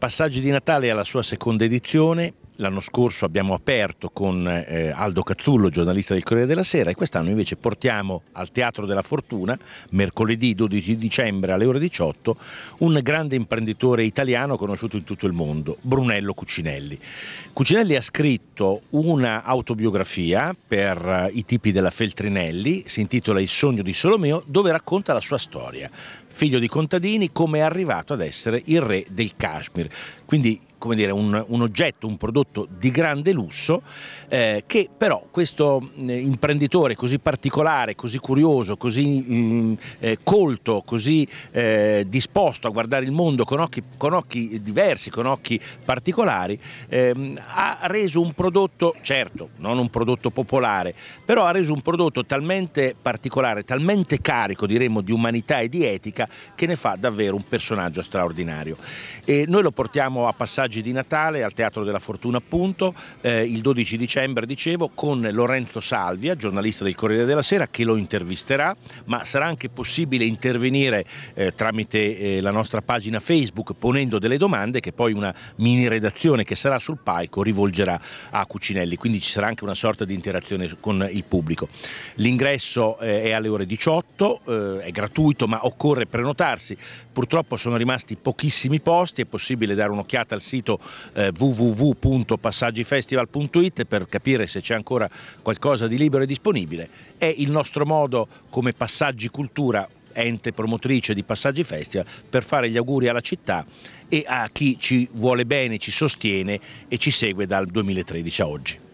Passaggi di Natale alla sua seconda edizione. L'anno scorso abbiamo aperto con eh, Aldo Cazzullo, giornalista del Corriere della Sera, e quest'anno invece portiamo al Teatro della Fortuna, mercoledì 12 dicembre alle ore 18, un grande imprenditore italiano conosciuto in tutto il mondo, Brunello Cucinelli. Cucinelli ha scritto una autobiografia per eh, i tipi della Feltrinelli, si intitola Il sogno di Solomeo, dove racconta la sua storia figlio di contadini, come è arrivato ad essere il re del Kashmir. Quindi come dire, un, un, oggetto, un prodotto di grande lusso, eh, che però questo eh, imprenditore così particolare, così curioso, così mh, mm, eh, colto, così eh, disposto a guardare il mondo con occhi, con occhi diversi, con occhi particolari, ehm, ha reso un prodotto, certo, non un prodotto popolare, però ha reso un prodotto talmente particolare, talmente carico, diremmo, di umanità e di etica, America che ne fa davvero un personaggio straordinario. E noi lo portiamo a Passaggi di Natale al Teatro della Fortuna appunto eh, il 12 dicembre dicevo con Lorenzo Salvia, giornalista del Corriere della Sera che lo intervisterà ma sarà anche possibile intervenire eh, tramite eh, la nostra pagina Facebook ponendo delle domande che poi una mini redazione che sarà sul palco rivolgerà a Cucinelli quindi ci sarà anche una sorta di interazione con il pubblico. L'ingresso eh, è alle ore 18, eh, è gratuito ma occorre prenotarsi. Purtroppo sono rimasti pochissimi posti, è possibile dare un'occhiata al sito eh, www.passaggifestival.it per capire se c'è ancora qualcosa di libero e disponibile. È il nostro modo come Passaggi Cultura ente promotrice di Passaggi Festival per fare gli auguri alla città e a chi ci vuole bene, ci sostiene e ci segue dal 2013 a oggi.